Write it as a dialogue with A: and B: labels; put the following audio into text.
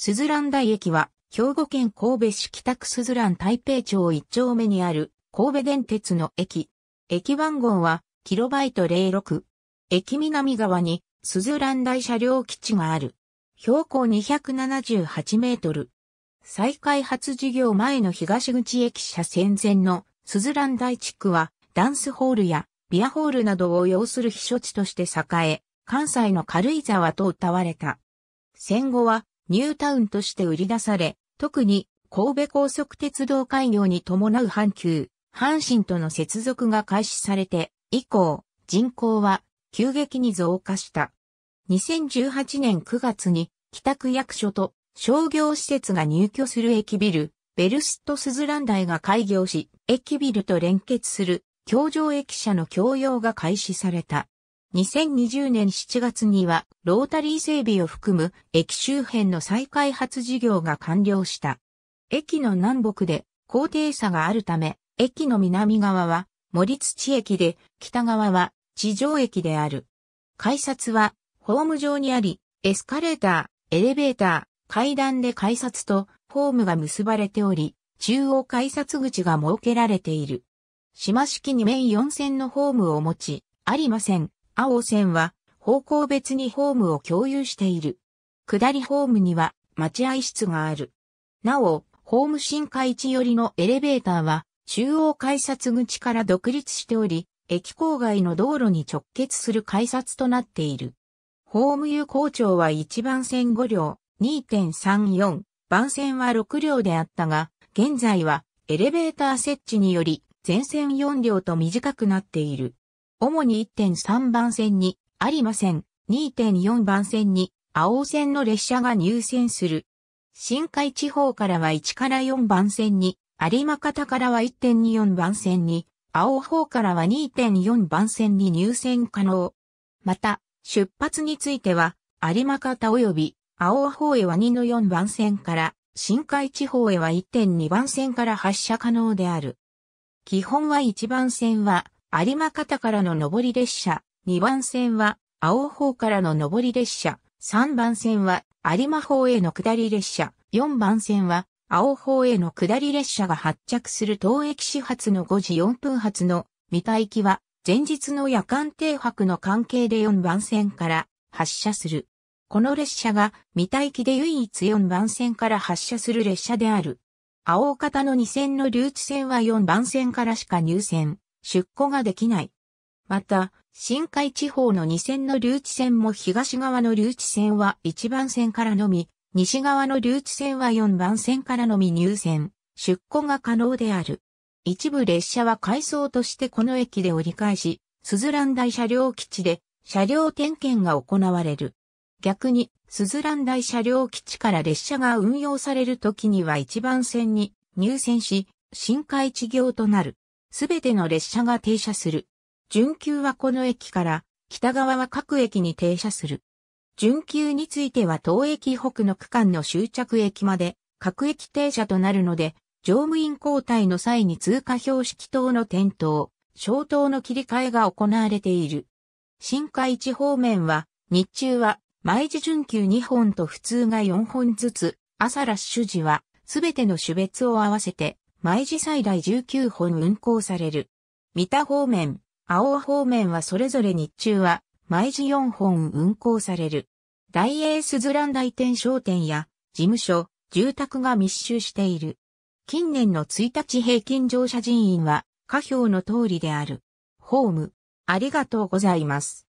A: スズラン台駅は、兵庫県神戸市北区スズラン台北町一丁目にある神戸電鉄の駅。駅番号は、キロバイト06。駅南側に、スズラン台車両基地がある。標高278メートル。再開発事業前の東口駅舎戦前のスズラン台地区は、ダンスホールやビアホールなどを要する避暑地として栄え、関西の軽井沢と歌われた。戦後はニュータウンとして売り出され、特に神戸高速鉄道開業に伴う阪急、阪神との接続が開始されて以降、人口は急激に増加した。2018年9月に帰宅役所と商業施設が入居する駅ビル、ベルストスズラン台が開業し、駅ビルと連結する、橋上駅舎の共用が開始された。2020年7月にはロータリー整備を含む駅周辺の再開発事業が完了した。駅の南北で高低差があるため、駅の南側は森土駅で、北側は地上駅である。改札はホーム上にあり、エスカレーター、エレベーター、階段で改札とホームが結ばれており、中央改札口が設けられている。島式に面4線のホームを持ち、ありません。青線は方向別にホームを共有している。下りホームには待合室がある。なお、ホーム深海地寄りのエレベーターは中央改札口から独立しており、駅郊外の道路に直結する改札となっている。ホーム有効庁は1番線5両、2.34、番線は6両であったが、現在はエレベーター設置により全線4両と短くなっている。主に1.3番線に有馬線、2.4番線に青線の列車が入線する。深海地方からは1から4番線に、有馬方からは1.24番線に、青方からは2.4番線に入線可能。また、出発については、有馬方及び青方へは2の4番線から、深海地方へは1.2番線から発車可能である。基本は1番線は、有馬方からの上り列車、2番線は青方からの上り列車、3番線は有馬方への下り列車、4番線は青方への下り列車が発着する当駅始発の5時4分発の三田行きは前日の夜間停泊の関係で4番線から発車する。この列車が三田行きで唯一4番線から発車する列車である。青方の2線の留置線は4番線からしか入線出庫ができない。また、深海地方の2線の留置線も東側の留置線は1番線からのみ、西側の留置線は4番線からのみ入線、出庫が可能である。一部列車は改装としてこの駅で折り返し、スズラン台車両基地で車両点検が行われる。逆に、スズラン台車両基地から列車が運用される時には1番線に入線し、深海地業となる。すべての列車が停車する。準急はこの駅から、北側は各駅に停車する。準急については当駅北の区間の終着駅まで各駅停車となるので、乗務員交代の際に通過標識等の点灯、消灯の切り替えが行われている。新海地方面は、日中は毎時準急2本と普通が4本ずつ、朝ラッシュ時はすべての種別を合わせて毎時最大19本運行される。三田方面、青尾方面はそれぞれ日中は毎時4本運行される。大英スズラン大店商店や事務所、住宅が密集している。近年の1日平均乗車人員は下表の通りである。ホーム、ありがとうございます。